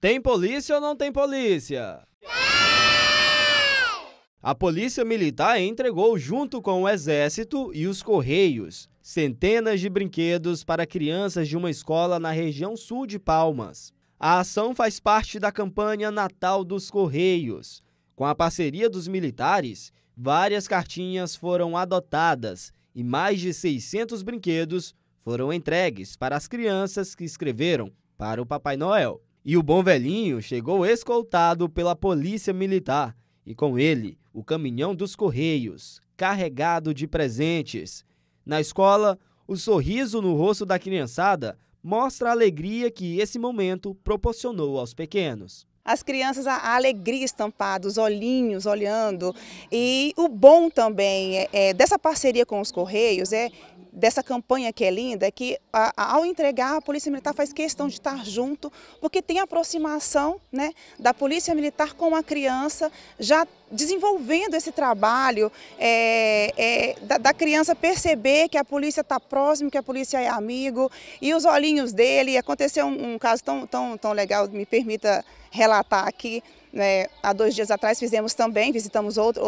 Tem polícia ou não tem polícia? Não! A Polícia Militar entregou, junto com o Exército e os Correios, centenas de brinquedos para crianças de uma escola na região sul de Palmas. A ação faz parte da campanha Natal dos Correios. Com a parceria dos militares, várias cartinhas foram adotadas e mais de 600 brinquedos foram entregues para as crianças que escreveram para o Papai Noel. E o bom velhinho chegou escoltado pela polícia militar e com ele o caminhão dos correios, carregado de presentes. Na escola, o sorriso no rosto da criançada mostra a alegria que esse momento proporcionou aos pequenos. As crianças, a alegria estampada, os olhinhos olhando. E o bom também é, é, dessa parceria com os Correios é dessa campanha que é linda é que a, ao entregar a Polícia Militar faz questão de estar junto, porque tem aproximação né, da Polícia Militar com a criança, já desenvolvendo esse trabalho é, é, da, da, criança perceber que a polícia está próximo, que a polícia é amigo, e os olhinhos dele. Aconteceu um, um caso tão, tão, tão legal, me permita relatar aqui. Né, há dois dias atrás fizemos também, visitamos outra,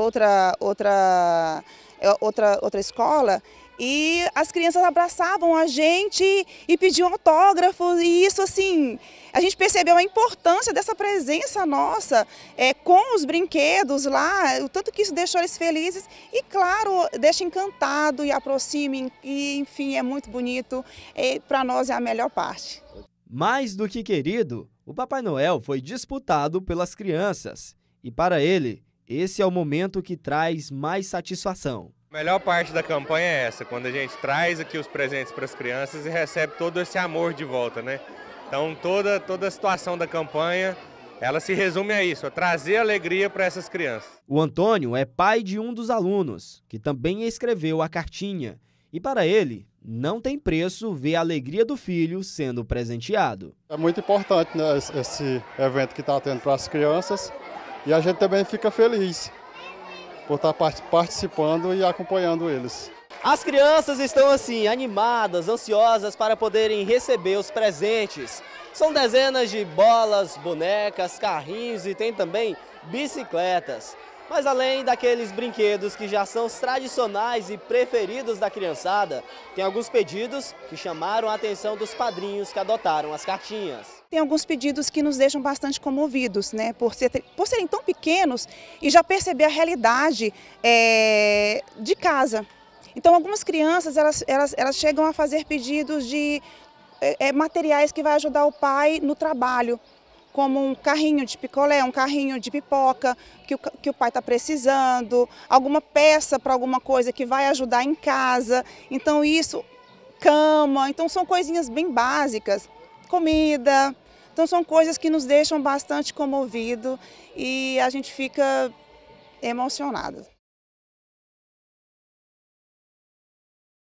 outra, é, outra, outra escola e as crianças abraçavam a gente e pediam autógrafos, e isso assim, a gente percebeu a importância dessa presença nossa é, com os brinquedos lá, o tanto que isso deixou eles felizes e, claro, deixa encantado e aproxime, e enfim, é muito bonito, é, para nós é a melhor parte. Mais do que querido, o Papai Noel foi disputado pelas crianças e, para ele, esse é o momento que traz mais satisfação. A melhor parte da campanha é essa, quando a gente traz aqui os presentes para as crianças e recebe todo esse amor de volta, né? Então toda, toda a situação da campanha, ela se resume a isso, a trazer alegria para essas crianças. O Antônio é pai de um dos alunos, que também escreveu a cartinha. E para ele, não tem preço ver a alegria do filho sendo presenteado. É muito importante né, esse evento que está tendo para as crianças e a gente também fica feliz por estar participando e acompanhando eles. As crianças estão assim, animadas, ansiosas para poderem receber os presentes. São dezenas de bolas, bonecas, carrinhos e tem também bicicletas. Mas além daqueles brinquedos que já são tradicionais e preferidos da criançada, tem alguns pedidos que chamaram a atenção dos padrinhos que adotaram as cartinhas. Tem alguns pedidos que nos deixam bastante comovidos, né? Por, ser, por serem tão pequenos e já perceber a realidade é, de casa. Então algumas crianças elas, elas, elas chegam a fazer pedidos de é, materiais que vai ajudar o pai no trabalho como um carrinho de picolé, um carrinho de pipoca que o, que o pai está precisando, alguma peça para alguma coisa que vai ajudar em casa. Então isso, cama, então são coisinhas bem básicas, comida. Então são coisas que nos deixam bastante comovido e a gente fica emocionado.